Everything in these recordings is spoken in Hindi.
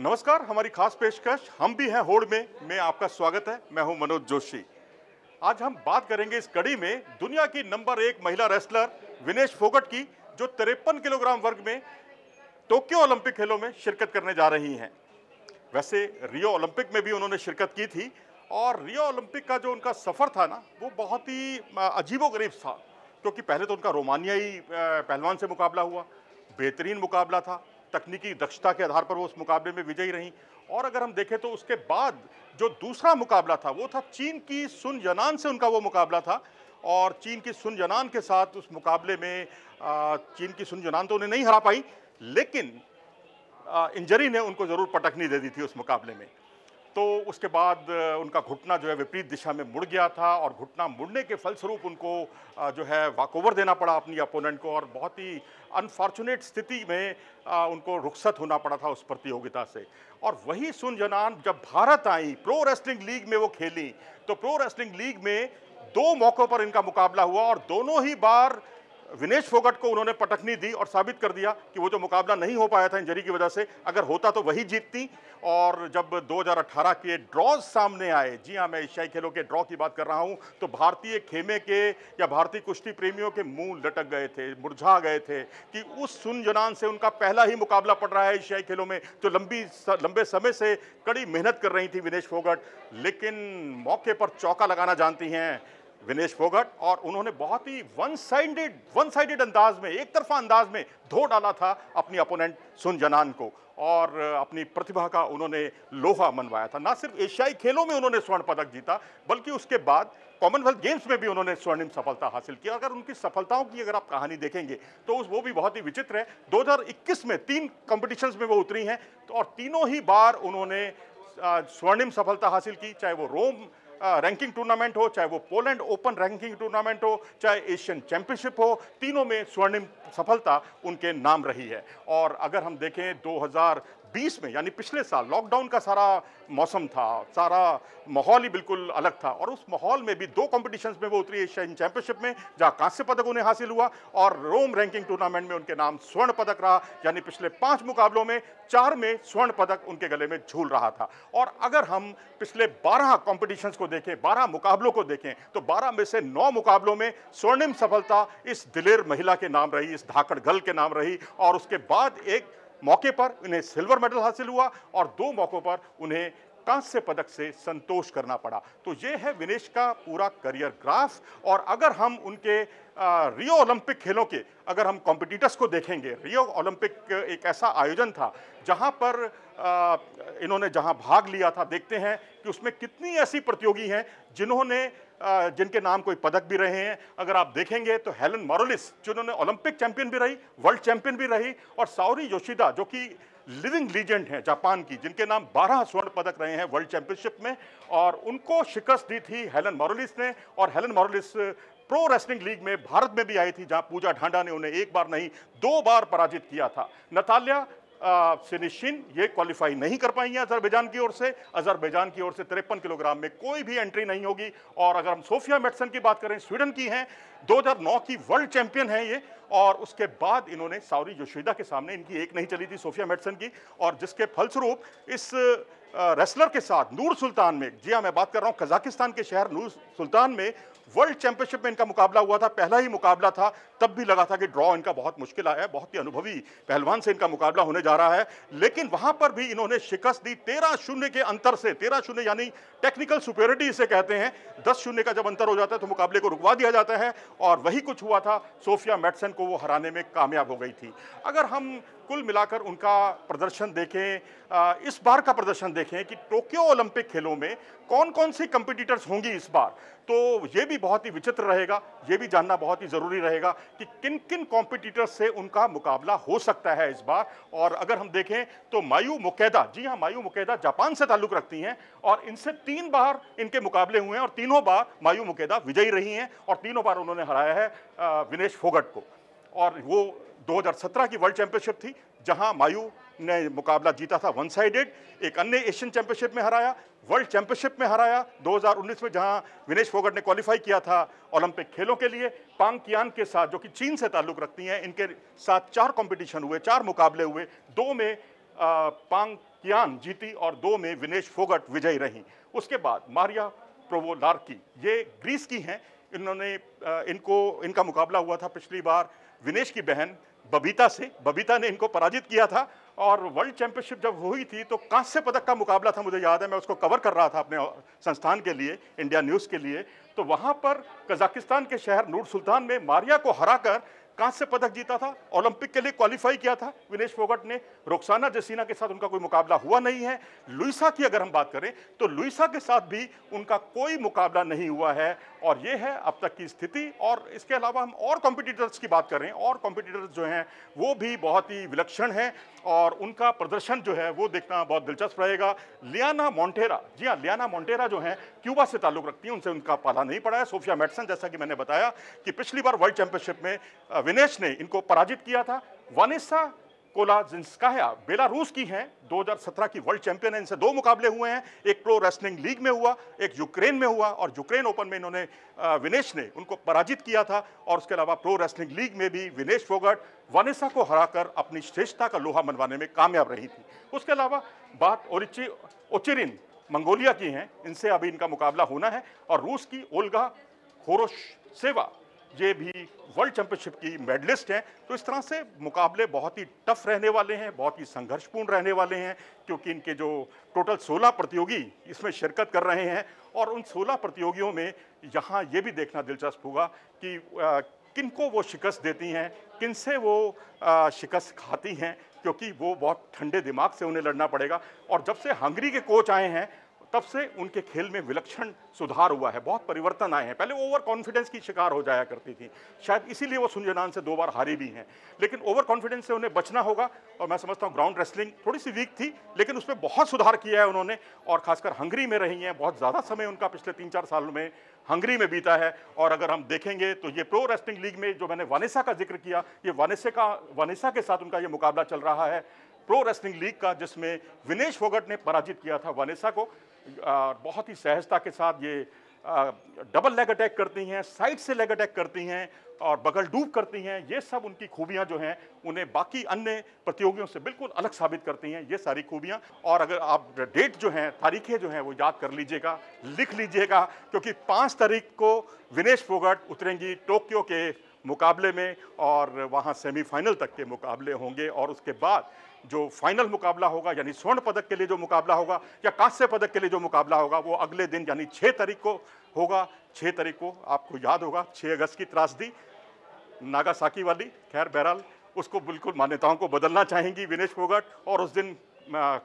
नमस्कार हमारी खास पेशकश हम भी हैं होड़ में मैं आपका स्वागत है मैं हूं मनोज जोशी आज हम बात करेंगे इस कड़ी में दुनिया की नंबर एक महिला रेसलर विनेश फोगट की जो तिरपन किलोग्राम वर्ग में टोक्यो ओलंपिक खेलों में शिरकत करने जा रही हैं वैसे रियो ओलंपिक में भी उन्होंने शिरकत की थी और रियो ओलंपिक का जो उनका सफ़र था ना वो बहुत ही गरीब था क्योंकि पहले तो उनका रोमानियाई पहलवान से मुकाबला हुआ बेहतरीन मुकाबला था तकनीकी दक्षता के आधार पर वो उस मुकाबले में विजयी रहीं और अगर हम देखें तो उसके बाद जो दूसरा मुकाबला था वो था चीन की सुन जनान से उनका वो मुकाबला था और चीन की सुन जनान के साथ उस मुकाबले में चीन की सुन जनान तो उन्हें नहीं हरा पाई लेकिन इंजरी ने उनको ज़रूर पटकनी दे दी थी उस मुकाबले में तो उसके बाद उनका घुटना जो है विपरीत दिशा में मुड़ गया था और घुटना मुड़ने के फलस्वरूप उनको जो है वाकओवर देना पड़ा अपनी अपोनेंट को और बहुत ही अनफॉर्चुनेट स्थिति में उनको रुखसत होना पड़ा था उस प्रतियोगिता से और वही सुन जनान जब भारत आई प्रो रेस्लिंग लीग में वो खेली तो प्रो रेस्लिंग लीग में दो मौक़ों पर इनका मुकाबला हुआ और दोनों ही बार विनेश फोगट को उन्होंने पटकनी दी और साबित कर दिया कि वो जो मुकाबला नहीं हो पाया था इंजरी की वजह से अगर होता तो वही जीतती और जब 2018 के ड्रॉ सामने आए जी हाँ मैं एशियाई खेलों के ड्रॉ की बात कर रहा हूँ तो भारतीय खेमे के या भारतीय कुश्ती प्रेमियों के मुंह लटक गए थे मुरझा गए थे कि उस सुनजनान से उनका पहला ही मुकाबला पड़ रहा है एशियाई खेलों में जो लंबी लंबे समय से कड़ी मेहनत कर रही थी विनेश फोगट लेकिन मौके पर चौका लगाना जानती हैं विनेश फोगट और उन्होंने बहुत ही वन साइडेड वन साइडेड अंदाज में एक तरफा अंदाज में धो डाला था अपनी अपोनेंट सुन जनान को और अपनी प्रतिभा का उन्होंने लोहा मनवाया था ना सिर्फ एशियाई खेलों में उन्होंने स्वर्ण पदक जीता बल्कि उसके बाद कॉमनवेल्थ गेम्स में भी उन्होंने स्वर्णिम सफलता हासिल की अगर उनकी सफलताओं की अगर आप कहानी देखेंगे तो वो भी बहुत ही विचित्र है 2021 में तीन कॉम्पिटिशन्स में वो उतरी हैं तो और तीनों ही बार उन्होंने स्वर्णिम सफलता हासिल की चाहे वो रोम रैंकिंग टूर्नामेंट हो चाहे वो पोलैंड ओपन रैंकिंग टूर्नामेंट हो चाहे एशियन चैंपियनशिप हो तीनों में स्वर्णिम सफलता उनके नाम रही है और अगर हम देखें 2000 2020 में यानी पिछले साल लॉकडाउन का सारा मौसम था सारा माहौल ही बिल्कुल अलग था और उस माहौल में भी दो कॉम्पिटिशन्स में वो उतरी एशियन चैंपियनशिप में जहाँ कांस्य पदक उन्हें हासिल हुआ और रोम रैंकिंग टूर्नामेंट में उनके नाम स्वर्ण पदक रहा यानी पिछले पाँच मुकाबलों में चार में स्वर्ण पदक उनके गले में झूल रहा था और अगर हम पिछले बारह कॉम्पिटिशन्स को देखें बारह मुकाबलों को देखें तो बारह में से नौ मुकाबलों में स्वर्णिम सफलता इस दिलेर महिला के नाम रही इस धाकड़ गल के नाम रही और उसके बाद एक मौके पर उन्हें सिल्वर मेडल हासिल हुआ और दो मौक़ों पर उन्हें कांस्य पदक से संतोष करना पड़ा तो ये है विनेश का पूरा करियर ग्राफ और अगर हम उनके रियो ओलंपिक खेलों के अगर हम कॉम्पिटिटर्स को देखेंगे रियो ओलंपिक एक ऐसा आयोजन था जहां पर आ, इन्होंने जहां भाग लिया था देखते हैं कि उसमें कितनी ऐसी प्रतियोगी हैं जिन्होंने जिनके नाम कोई पदक भी रहे हैं अगर आप देखेंगे तो हेलन मॉरोलिस जिन्होंने ओलंपिक चैंपियन भी रही वर्ल्ड चैंपियन भी रही और साउरी योशिदा जो कि लिविंग लीजेंड हैं जापान की जिनके नाम 12 स्वर्ण पदक रहे हैं वर्ल्ड चैंपियनशिप में और उनको शिकस्त दी थी हेलन मॉरलिस ने और Helen Maroulis pro wrestling league में भारत में भी आई थी जहां पूजा ढांडा ने उन्हें एक बार नहीं दो बार पराजित किया था नतालिया सिनिशिन ये क्वालिफाई नहीं कर पाई हैं अजरबैजान की ओर से अजरबैजान की ओर से तिरपन किलोग्राम में कोई भी एंट्री नहीं होगी और अगर हम सोफिया मेडसन की बात करें स्वीडन की हैं 2009 की वर्ल्ड चैंपियन हैं ये और उसके बाद इन्होंने साउरी जोशीदा के सामने इनकी एक नहीं चली थी सोफिया मेडसन की और जिसके फलस्वरूप इस रेसलर के साथ नूर सुल्तान में जी हाँ मैं बात कर रहा हूँ कजाकिस्तान के शहर नूर सुल्तान में वर्ल्ड चैंपियनशिप में इनका मुकाबला हुआ था पहला ही मुकाबला था तब भी लगा था कि ड्रॉ इनका बहुत मुश्किल आया बहुत ही अनुभवी पहलवान से इनका मुकाबला होने जा रहा है लेकिन वहां पर भी इन्होंने शिकस्त दी तेरह शून्य के अंतर से तेरह शून्य यानी टेक्निकल सुपेरिटी इसे कहते हैं दस शून्य का जब अंतर हो जाता है तो मुकाबले को रुकवा दिया जाता है और वही कुछ हुआ था सोफिया मेडसन को वो हराने में कामयाब हो गई थी अगर हम कुल मिलाकर उनका प्रदर्शन देखें इस बार का प्रदर्शन देखें कि टोक्यो ओलंपिक खेलों में कौन कौन से कंपिटिटर्स होंगी इस बार तो ये भी बहुत ही विचित्र रहेगा ये भी जानना बहुत ही ज़रूरी रहेगा कि किन किन कॉम्पिटिटर्स से उनका मुकाबला हो सकता है इस बार और अगर हम देखें तो मायू मुकैदा जी हाँ मायू मुकैदा जापान से ताल्लुक़ रखती हैं और इनसे तीन बार इनके मुकाबले हुए हैं और तीनों बार मायू मुकैदा विजयी रही हैं और तीनों बार उन्होंने हराया है विनेश फोगट को और वो 2017 की वर्ल्ड चैंपियनशिप थी जहां मायू ने मुकाबला जीता था वन साइडेड एक अन्य एशियन चैंपियनशिप में हराया वर्ल्ड चैंपियनशिप में हराया 2019 में जहां विनेश फोगट ने क्वालिफाई किया था ओलंपिक खेलों के लिए पांग कियान के साथ जो कि चीन से ताल्लुक़ रखती हैं इनके साथ चार कॉम्पिटिशन हुए चार मुकाबले हुए दो में आ, पांग कियान जीती और दो में विनेश फोगट विजयी रहीं उसके बाद मारिया प्रोवोलार्की ये ग्रीस की हैं इन्होंने इनको इनका मुकाबला हुआ था पिछली बार विनेश की बहन बबीता से बबीता ने इनको पराजित किया था और वर्ल्ड चैंपियनशिप जब हुई थी तो कांस्य पदक का मुकाबला था मुझे याद है मैं उसको कवर कर रहा था अपने संस्थान के लिए इंडिया न्यूज़ के लिए तो वहाँ पर कजाकिस्तान के शहर नूर सुल्तान में मारिया को हराकर कांस्य पदक जीता था ओलंपिक के लिए क्वालिफाई किया था विनेश फोगट ने रोक्साना जसीना के साथ उनका कोई मुकाबला हुआ नहीं है लुइसा की अगर हम बात करें तो लुइसा के साथ भी उनका कोई मुकाबला नहीं हुआ है और ये है अब तक की स्थिति और इसके अलावा हम और कॉम्पिटिटर्स की बात करें और कॉम्पिटिटर्स जो हैं वो भी बहुत ही विलक्षण हैं और उनका प्रदर्शन जो है वो देखना बहुत दिलचस्प रहेगा लियाना मोंटेरा जी हाँ लियाना मोंटेरा जो हैं क्यूबा से ताल्लुक़ रखती हैं उनसे उनका पाला नहीं पड़ा है सोफिया मेडसन जैसा कि मैंने बताया कि पिछली बार वर्ल्ड चैंपियनशिप में विनेश ने इनको पराजित किया था वनिसा कोलाजिंस्काया बेलारूस की हैं 2017 की वर्ल्ड चैंपियन इनसे दो मुकाबले हुए हैं एक प्रो रेसलिंग लीग में हुआ एक यूक्रेन में हुआ और यूक्रेन ओपन में इन्होंने विनेश ने उनको पराजित किया था और उसके अलावा प्रो रेसलिंग लीग में भी विनेश फोगट वनेसा को हराकर अपनी श्रेष्ठता का लोहा मनवाने में कामयाब रही थी उसके अलावा बात ओरिची ओचिरिन मंगोलिया की हैं इनसे अभी इनका मुकाबला होना है और रूस की ओल्गा होरोश सेवा ये भी वर्ल्ड चैंपियनशिप की मेडलिस्ट हैं तो इस तरह से मुकाबले बहुत ही टफ रहने वाले हैं बहुत ही संघर्षपूर्ण रहने वाले हैं क्योंकि इनके जो टोटल 16 प्रतियोगी इसमें शिरकत कर रहे हैं और उन 16 प्रतियोगियों में यहाँ ये भी देखना दिलचस्प होगा कि किन को वो शिकस्त देती हैं किन से वो शिकस्त खाती हैं क्योंकि वो बहुत ठंडे दिमाग से उन्हें लड़ना पड़ेगा और जब से हंगरी के कोच आए हैं तब से उनके खेल में विलक्षण सुधार हुआ है बहुत परिवर्तन आए हैं पहले ओवर कॉन्फिडेंस की शिकार हो जाया करती थी शायद इसीलिए वो सुंजनान से दो बार हारी भी हैं लेकिन ओवर कॉन्फिडेंस से उन्हें बचना होगा और मैं समझता हूँ ग्राउंड रेसलिंग थोड़ी सी वीक थी लेकिन उसमें बहुत सुधार किया है उन्होंने और खासकर हंगरी में रही हैं बहुत ज़्यादा समय उनका पिछले तीन चार सालों में हंगरी में बीता है और अगर हम देखेंगे तो ये प्रो रेस्लिंग लीग में जो मैंने वानेसा का जिक्र किया ये वानेसा का वानेसा के साथ उनका ये मुकाबला चल रहा है प्रो रेसलिंग लीग का जिसमें विनेश फोगट ने पराजित किया था वनेसा को और बहुत ही सहजता के साथ ये डबल लेग अटैक करती हैं साइड से लेग अटैक करती हैं और बगल डूब करती हैं ये सब उनकी खूबियां जो हैं उन्हें बाकी अन्य प्रतियोगियों से बिल्कुल अलग साबित करती हैं ये सारी खूबियां और अगर आप डेट जो हैं तारीखें जो हैं वो याद कर लीजिएगा लिख लीजिएगा क्योंकि पाँच तारीख को विनेश फोगट उतरेंगी टोक्यो के मुकाबले में और वहाँ सेमीफाइनल तक के मुकाबले होंगे और उसके बाद जो फाइनल मुकाबला होगा यानी स्वर्ण पदक के लिए जो मुकाबला होगा या कांस्य पदक के लिए जो मुकाबला होगा वो अगले दिन यानी छः तारीख को होगा छः तारीख को आपको याद होगा छः अगस्त की त्रासदी नागासाकी वाली खैर बहरहाल उसको बिल्कुल मान्यताओं को बदलना चाहेंगी विनेश फोगट और उस दिन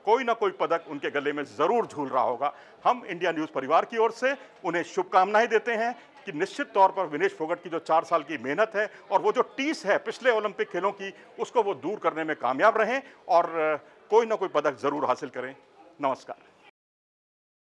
कोई ना कोई पदक उनके गले में ज़रूर झूल रहा होगा हम इंडिया न्यूज़ परिवार की ओर से उन्हें शुभकामनाएं देते हैं कि निश्चित तौर पर विनेश फोगट की जो चार साल की मेहनत है और वो जो टीस है पिछले ओलंपिक खेलों की उसको वो दूर करने में कामयाब रहें और कोई ना कोई पदक ज़रूर हासिल करें नमस्कार